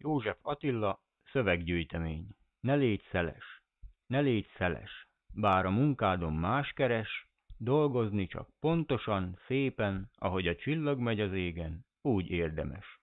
József Attila, szöveggyűjtemény. Ne légy szeles, ne légy szeles, bár a munkádon más keres, dolgozni csak pontosan, szépen, ahogy a csillag megy az égen, úgy érdemes.